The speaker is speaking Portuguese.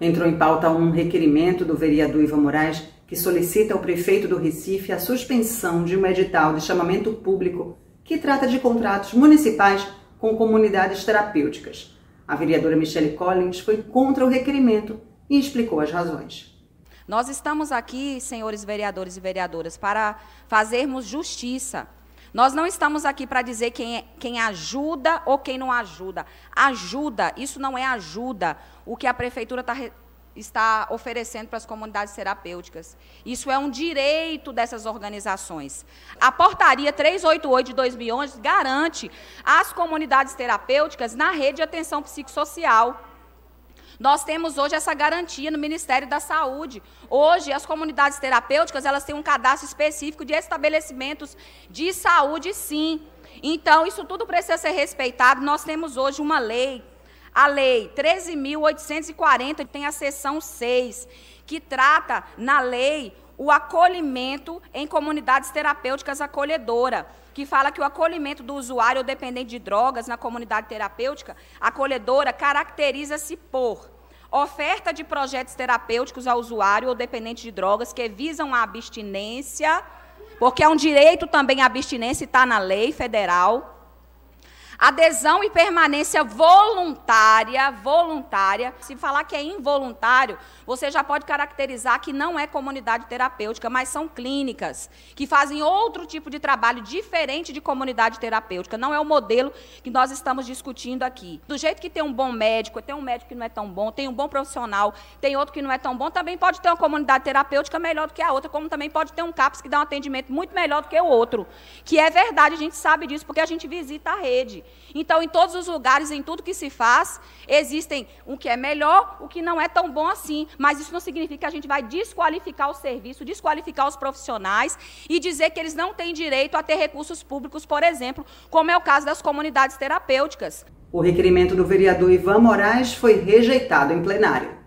entrou em pauta um requerimento do vereador Ivan Moraes que solicita ao prefeito do Recife a suspensão de um edital de chamamento público que trata de contratos municipais com comunidades terapêuticas. A vereadora Michelle Collins foi contra o requerimento e explicou as razões. Nós estamos aqui, senhores vereadores e vereadoras, para fazermos justiça nós não estamos aqui para dizer quem, é, quem ajuda ou quem não ajuda. Ajuda, isso não é ajuda. O que a prefeitura está está oferecendo para as comunidades terapêuticas. Isso é um direito dessas organizações. A portaria 388 de 2011 garante às comunidades terapêuticas na rede de atenção psicossocial nós temos hoje essa garantia no Ministério da Saúde. Hoje, as comunidades terapêuticas, elas têm um cadastro específico de estabelecimentos de saúde, sim. Então, isso tudo precisa ser respeitado. Nós temos hoje uma lei, a lei 13.840, tem a seção 6, que trata na lei o acolhimento em comunidades terapêuticas acolhedora, que fala que o acolhimento do usuário ou dependente de drogas na comunidade terapêutica acolhedora caracteriza-se por oferta de projetos terapêuticos ao usuário ou dependente de drogas que visam a abstinência, porque é um direito também a abstinência, está na lei federal Adesão e permanência voluntária, voluntária. Se falar que é involuntário, você já pode caracterizar que não é comunidade terapêutica, mas são clínicas que fazem outro tipo de trabalho diferente de comunidade terapêutica. Não é o modelo que nós estamos discutindo aqui. Do jeito que tem um bom médico, tem um médico que não é tão bom, tem um bom profissional, tem outro que não é tão bom, também pode ter uma comunidade terapêutica melhor do que a outra, como também pode ter um CAPS que dá um atendimento muito melhor do que o outro. Que é verdade, a gente sabe disso porque a gente visita a rede. Então, em todos os lugares, em tudo que se faz, existem o que é melhor, o que não é tão bom assim. Mas isso não significa que a gente vai desqualificar o serviço, desqualificar os profissionais e dizer que eles não têm direito a ter recursos públicos, por exemplo, como é o caso das comunidades terapêuticas. O requerimento do vereador Ivan Moraes foi rejeitado em plenário.